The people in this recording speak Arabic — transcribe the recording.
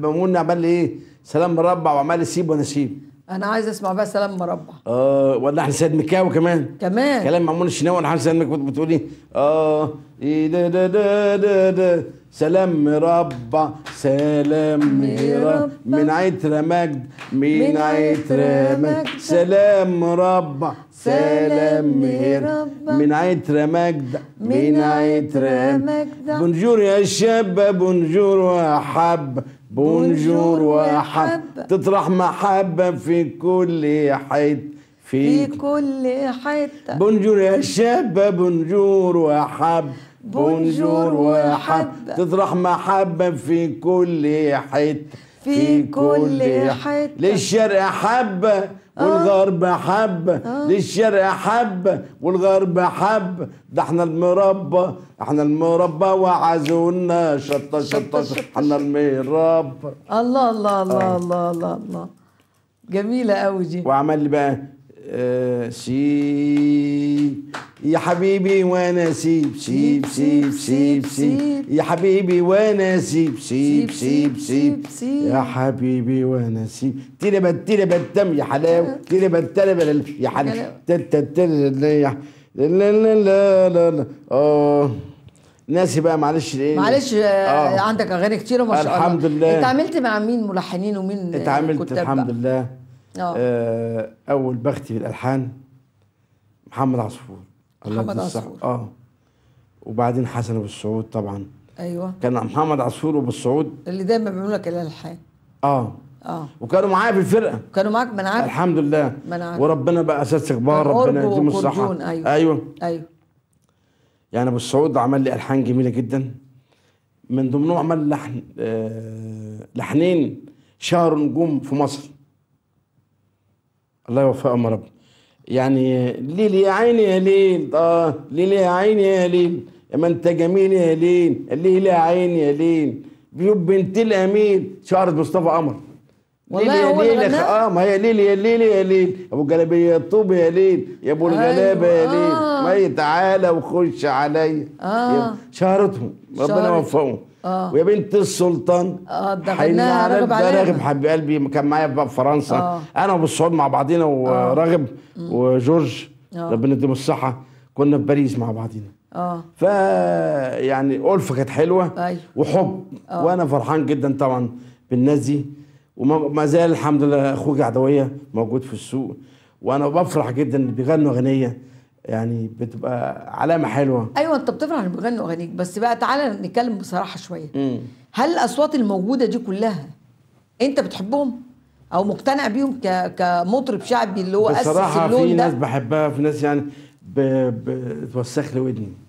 مامون عمل لي ايه سلام مربع وعمال سيب وانا اسيب انا عايز اسمع بقى سلام مربع اه ولا احنا سيد مكاوي كمان كمان كلام مامون الشناوي ولا احمد سيد مكاوي بتقول ايه اه دا دا دا دا دا سلام مربع سلام مربع من عطر مجد من عطر مجد سلام مربع سلام مهر من عطر مجد من عطر مجد بونجور يا شاب بونجور وحب بونجور وحب تطرح محبة في كل حتة في كل حتة بونجور يا شاب بونجور وحب بونجور وحب تطرح محبة في كل حتة في كل حتة للشرق حبة آه. والغرب حبة آه. للشرق حبة والغرب حبة ده احنا المربى احنا المربى وعزونا شطة شطة احنا المربى الله الله الله آه. الله الله جميلة قوي دي وعمل لي بقى سيب يا حبيبي وانا سيب سيب سيب سيب سيب يا حبيبي وانا سيب سيب سيب سيب يا حبيبي وانا سيب تيلي تلبى بتم يا حلاوه تلبى تلبى يا حلاوه لا لا لا لا لا ناسي بقى معلش ايه معلش آه. عندك اغاني كتير وما شاء الله الحمد لله انت عملت مع مين ملحنين ومين اتعاملت الحمد بقى. لله آه. آه اول بختي في الالحان محمد عصفور محمد عصفور اه وبعدين حسن ابو السعود طبعا ايوه كان محمد عصفور وابو السعود اللي دايما بيعملوا لك الالحان اه اه وكانوا معايا في الفرقه كانوا معاك من عارف الحمد لله من عارف وربنا بقى اساس كبار ربنا يديهم الصحه ايوه ايوه ايوه يعني ابو السعود عمل لي الحان جميله جدا من ضمنهم عمل لحن آه لحنين شهر نجوم في مصر الله يوفقهم يا رب يعني ليلي يا عيني يا ليل اه ليلي يا عيني يا ليل يا ما انت جميل يا ليل ليلي يا عيني يا ليل بيوب بنت الامين شعرة مصطفى قمر والله هو ليل يا اه ما هي ليل يا ليل يا ليل ابو الجلابيه يا طوب يا ليل يا ابو أيوة، الغلابه يا ليل آه. ما هي تعالى وخش عليا آه. شهرتهم ربنا يوفقهم آه. ويا بنت السلطان اه ده غناها راغب ده راغب حبيب قلبي كان معايا بقى في فرنسا آه. انا وبالصعود مع بعضينا آه. وراغب آه. وجورج ربنا يديهم الصحه كنا في باريس مع بعضينا اه ف يعني الفه كانت حلوه وحب آه. وانا فرحان جدا طبعا بالناس دي وما زال الحمد لله اخوك عدويه موجود في السوق وانا بفرح جدا بيغنوا اغنيه يعني بتبقى علامه حلوه ايوه انت بتفرح لما بيغنوا اغانيك بس بقى تعالى نتكلم بصراحه شويه مم. هل الاصوات الموجوده دي كلها انت بتحبهم او مقتنع بيهم ك... كمطرب شعبي اللي هو اسس اللون ده بصراحه في ناس بحبها في ناس يعني ب... بتوسخ لي ودني